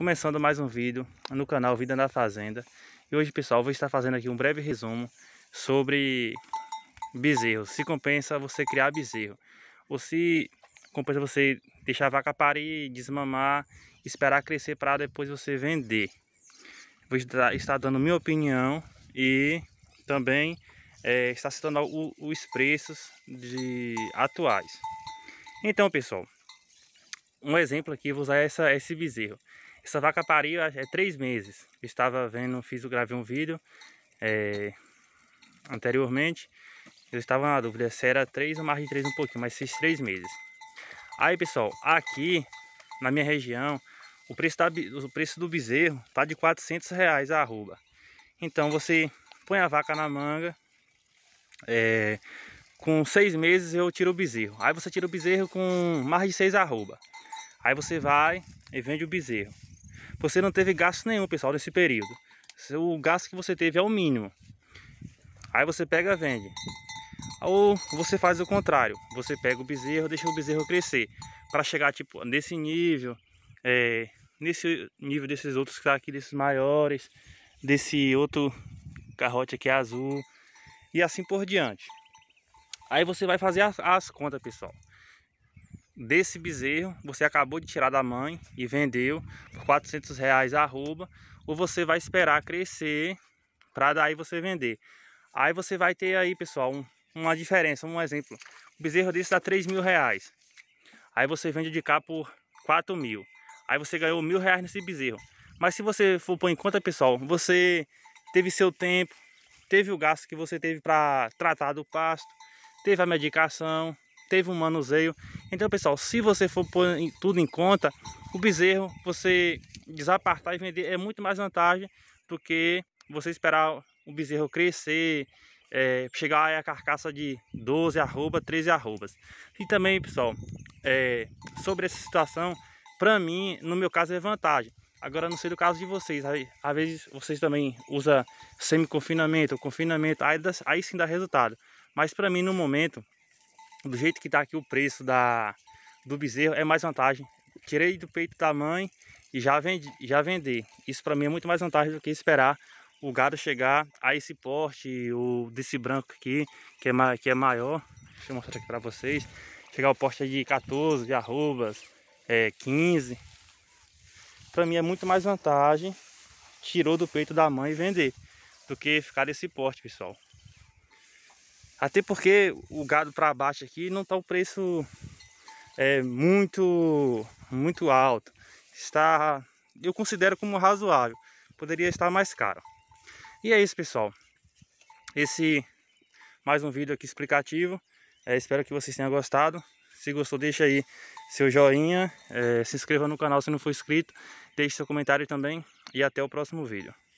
Começando mais um vídeo no canal Vida na Fazenda E hoje pessoal, vou estar fazendo aqui um breve resumo sobre bezerro Se compensa você criar bezerro Ou se compensa você deixar a vaca parir, desmamar, esperar crescer para depois você vender Vou estar dando minha opinião e também é, está citando o, os preços de atuais. Então, pessoal, um exemplo aqui, vou usar essa, esse bezerro. Essa vaca pariu é três meses. Eu estava vendo, fiz, gravei um vídeo é, anteriormente. Eu estava na dúvida se era três ou mais de três um pouquinho, mas fiz três meses. Aí pessoal, aqui na minha região, o preço, tá, o preço do bezerro tá de 400 reais a arruba Então você põe a vaca na manga, é, com seis meses eu tiro o bezerro. Aí você tira o bezerro com mais de seis arruba Aí você vai e vende o bezerro. Você não teve gasto nenhum, pessoal, nesse período. O gasto que você teve é o mínimo. Aí você pega vende. Ou você faz o contrário. Você pega o bezerro, deixa o bezerro crescer. Para chegar tipo nesse nível, é, nesse nível desses outros que tá aqui, desses maiores, desse outro carrote aqui azul e assim por diante. Aí você vai fazer as, as contas, pessoal desse bezerro você acabou de tirar da mãe e vendeu por 400 reais arroba, ou você vai esperar crescer para daí você vender. Aí você vai ter aí, pessoal, um, uma diferença, um exemplo. O bezerro desse dá 3 mil reais. Aí você vende de cá por 4 mil. Aí você ganhou mil reais nesse bezerro. Mas se você for pôr em conta, pessoal, você teve seu tempo, teve o gasto que você teve para tratar do pasto, teve a medicação, teve um manuseio. Então, pessoal, se você for pôr tudo em conta, o bezerro, você desapartar e vender é muito mais vantagem do que você esperar o bezerro crescer, é, chegar a carcaça de 12 arroba, 13 arrobas. E também, pessoal, é, sobre essa situação, para mim, no meu caso, é vantagem. Agora, não sei do caso de vocês, às vezes vocês também usam semi-confinamento, confinamento, aí, aí sim dá resultado. Mas para mim, no momento, do jeito que está aqui o preço da, do bezerro, é mais vantagem. Tirei do peito da mãe e já, vendi, já vender. Isso para mim é muito mais vantagem do que esperar o gado chegar a esse porte, o desse branco aqui, que é, que é maior. Deixa eu mostrar aqui para vocês. Chegar ao porte de 14, de arrobas, é, 15. Para mim é muito mais vantagem tirou do peito da mãe e vender do que ficar desse porte, pessoal. Até porque o gado para baixo aqui não está o preço é, muito, muito alto. Está, eu considero como razoável. Poderia estar mais caro. E é isso, pessoal. Esse mais um vídeo aqui explicativo. É, espero que vocês tenham gostado. Se gostou, deixa aí seu joinha. É, se inscreva no canal se não for inscrito. Deixe seu comentário também. E até o próximo vídeo.